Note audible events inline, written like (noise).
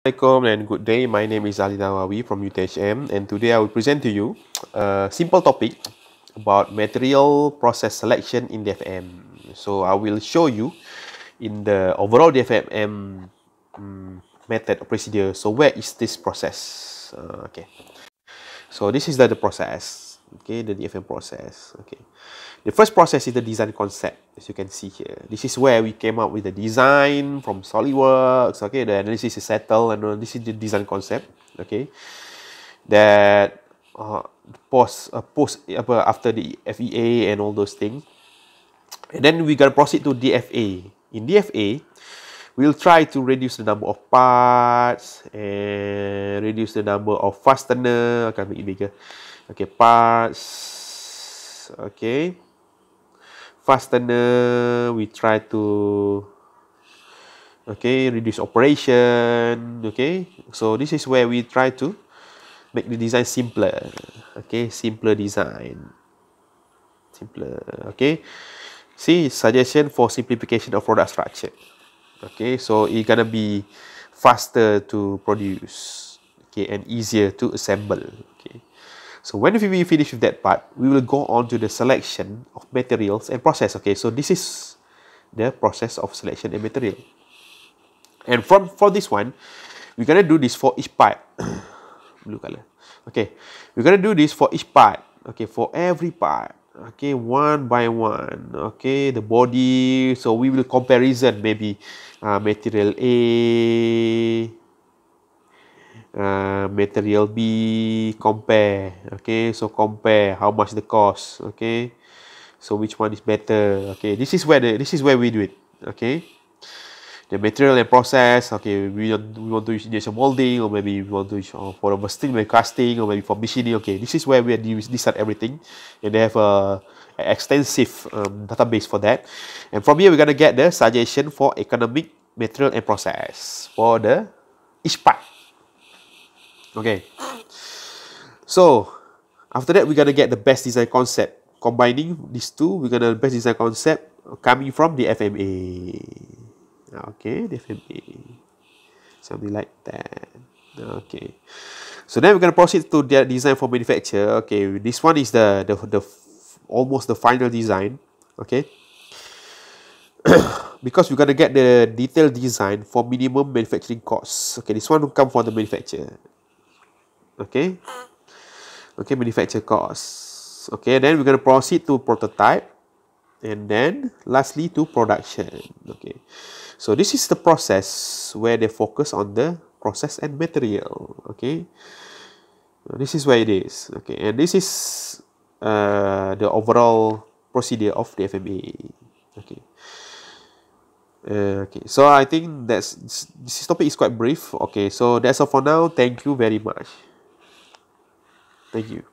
Assalamualaikum and good day. My name is Ali Nawawi from UTHM and today I will present to you a uh, simple topic about material process selection in DFM. So I will show you in the overall DFM um, mm, method or procedure. So where is this process? Uh, okay. So this is the, the process. Okay, the DFM process. Okay. The first process is the design concept. As you can see here, this is where we came up with the design from SolidWorks. Okay, the analysis is settled, and this is the design concept. Okay, that uh, post uh, post after the FEA and all those things, and then we gonna proceed to DFA. In DFA, we'll try to reduce the number of parts and reduce the number of fastener. I can make it bigger. Okay, parts. Okay fastener, we try to okay, reduce operation, okay. So this is where we try to make the design simpler. Okay, simpler design. Simpler, okay. See, suggestion for simplification of product structure. Okay, so it gonna be faster to produce. Okay, and easier to assemble. Okay. So when we finish with that part, we will go on to the selection of materials and process. Okay, so this is the process of selection and material. And from for this one, we're gonna do this for each part. (coughs) Blue color. Okay, we're gonna do this for each part. Okay, for every part. Okay, one by one. Okay, the body. So we will comparison maybe uh, material A. Uh, material B compare okay so compare how much the cost okay so which one is better okay this is where the, this is where we do it okay the material and process okay we want, we want to use injection molding or maybe we want to use uh, for a steel mill casting or maybe for machining okay this is where we are decide everything and they have a, a extensive um, database for that and from here we're going to get the suggestion for economic material and process for the each part Okay. So, after that, we're going to get the best design concept. Combining these two, we're going to best design concept coming from the FMA. Ah, okay, the FMA. Something like that. Ah, okay. So then we're going to proceed to the design for manufacture. Okay, this one is the, the, the almost the final design. Okay. (coughs) because we're going to get the detailed design for minimum manufacturing costs. Okay, this one will come for the manufacturer okay okay manufacture cost okay then we're going to proceed to prototype and then lastly to production okay so this is the process where they focus on the process and material okay this is where it is okay and this is uh, the overall procedure of the FMA okay uh, okay so i think that's this topic is quite brief okay so that's all for now thank you very much Thank you.